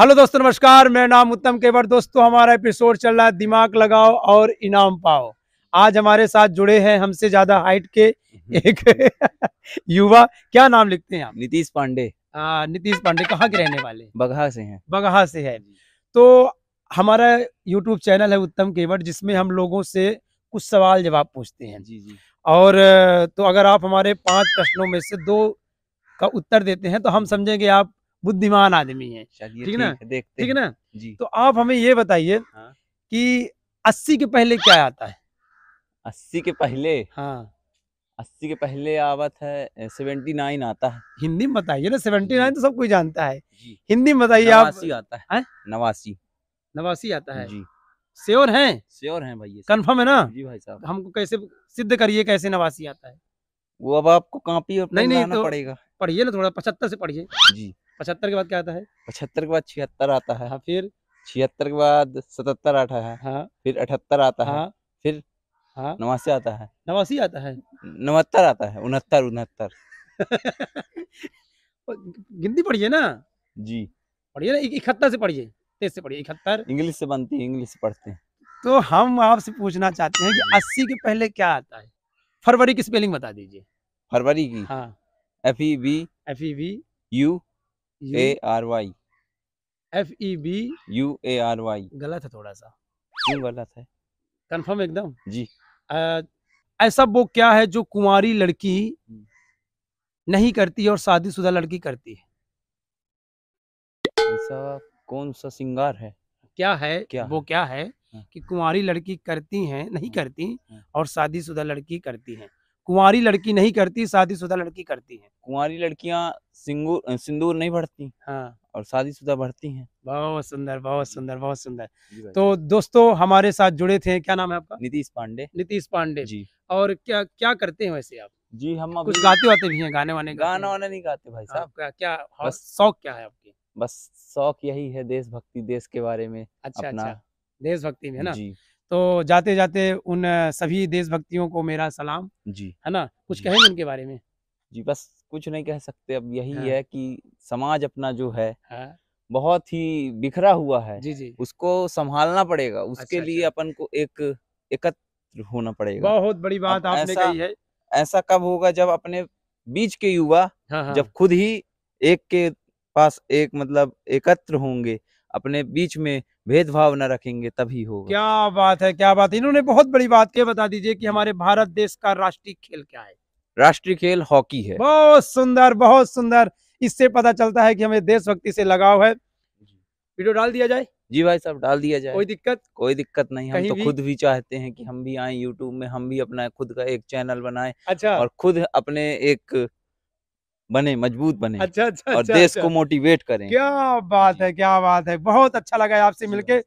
Hello दोस्तों नमस्कार मेरा नाम उत्तम केवर दोस्तों हमारा एपिसोड चल रहा है दिमाग लगाओ और इनाम पाओ आज हमारे साथ जुड़े हैं हमसे ज्यादा हाइट के हम्म। एक युवा क्या नाम लिखते हैं आप नीतीश पांडे नीतीश पांडे कहाँ के रहने वाले बगहा से हैं बगहा से है तो हमारा यूट्यूब चैनल है उत्तम केवट जिसमें हम लोगों से कुछ सवाल जवाब पूछते हैं जी जी और तो अगर आप हमारे पांच प्रश्नों में से दो का उत्तर देते हैं तो हम समझेंगे आप बुद्धिमान आदमी है ठीक है ना देखते ठीक है ना जी तो आप हमें ये बताइए हाँ। कि अस्सी के पहले क्या आता है अस्सी के पहले हाँ अस्सी के पहले आवत है सेवेंटी नाइन आता है हिंदी में बताइए ना सेवेंटी नाइन तो सब कोई जानता है हिंदी में बताइए आप आता है, है? नवासी नवासी आता है जी श्योर है श्योर है भाई कंफर्म है ना जी भाई साहब हमको कैसे सिद्ध करिए कैसे नवासी आता है वो अब आपको कॉपी नहीं नहीं तो पड़ेगा पढ़िए ना थोड़ा पचहत्तर से पढ़िए जी पचहत्तर के बाद क्या आता है पचहत्तर के बाद छिहत्तर आता है हाँ फिर छिहत्तर के बाद सतहत्तर आता है हाँ फिर अठहत्तर आता है हाँ। फिर हाँ नवासी आता है नवासी आता है नवहत्तर आता है उनहत्तर उनहत्तर गिनती पढ़िए ना जी पढ़िए ना इकहत्तर से पढ़िए तेज से पढ़िए इकहत्तर इंग्लिश से बनती है इंग्लिश से पढ़ते हैं तो हम आपसे पूछना चाहते हैं कि अस्सी के पहले क्या आता है फरवरी की स्पेलिंग बता दीजिए फरवरी की हाँ F E B F E B U A R Y F E B U A R Y गलत है थोड़ा सा क्यों गलत है कंफर्म एकदम जी आ, ऐसा वो क्या है जो कुमारी लड़की हम्म। नहीं करती और शादीशुदा लड़की करती है ऐसा कौन सा सिंगार है क्या है क्या वो है? क्या है हाँ। कि कुमारी लड़की करती हैं नहीं हाँ। करती हाँ। और शादीशुदा लड़की करती हैं कुंवारी लड़की नहीं करती शादीशुदा लड़की करती है कुंवारी लड़कियाँ सिंदूर नहीं भरती हाँ और शादीशुदा भरती हैं बहुत सुंदर बहुत सुंदर बहुत सुंदर तो दोस्तों हमारे साथ जुड़े थे क्या नाम है आपका नीतीश पांडे नीतीश पांडे जी और क्या क्या करते हैं वैसे आप जी हम कुछ गाते वाते भी हैं गाने वाने गाना वाना नहीं गाते भाई साहब क्या क्या बस शौक क्या है आपकी बस शौक यही है देशभक्ति देश के बारे में अच्छा अच्छा देशभक्ति में ना जी तो जाते जाते उन सभी देशभक्तियों को मेरा सलाम जी है ना कुछ कहेंगे उनके बारे में जी बस कुछ नहीं कह सकते अब यही हाँ। है कि समाज अपना जो है हाँ। बहुत ही बिखरा हुआ है जी जी उसको संभालना पड़ेगा उसके अच्छा, लिए अच्छा। अपन को एक एकत्र होना पड़ेगा बहुत बड़ी बात आपने कही है ऐसा कब होगा जब अपने बीच के युवा हाँ हाँ। जब खुद ही एक के पास एक मतलब एकत्र होंगे अपने बीच में भेदभाव न रखेंगे तभी होगा क्या बात है क्या बात है इन्होंने बहुत बड़ी बात क्या बता दीजिए कि हमारे भारत देश का राष्ट्रीय खेल क्या है राष्ट्रीय खेल हॉकी है बहुत सुंदर बहुत सुंदर इससे पता चलता है कि हमें देशभक्ति से लगाव है वीडियो डाल दिया जाए जी भाई साहब डाल दिया जाए कोई दिक्कत कोई दिक्कत नहीं हम तो भी? खुद भी चाहते हैं कि हम भी आए यूट्यूब में हम भी अपना खुद का एक चैनल बनाए अच्छा और खुद अपने एक बने मजबूत बने अच्छा अच्छा और अच्छा, देश अच्छा, को मोटिवेट करें क्या बात है क्या बात है बहुत अच्छा लगा आपसे मिलके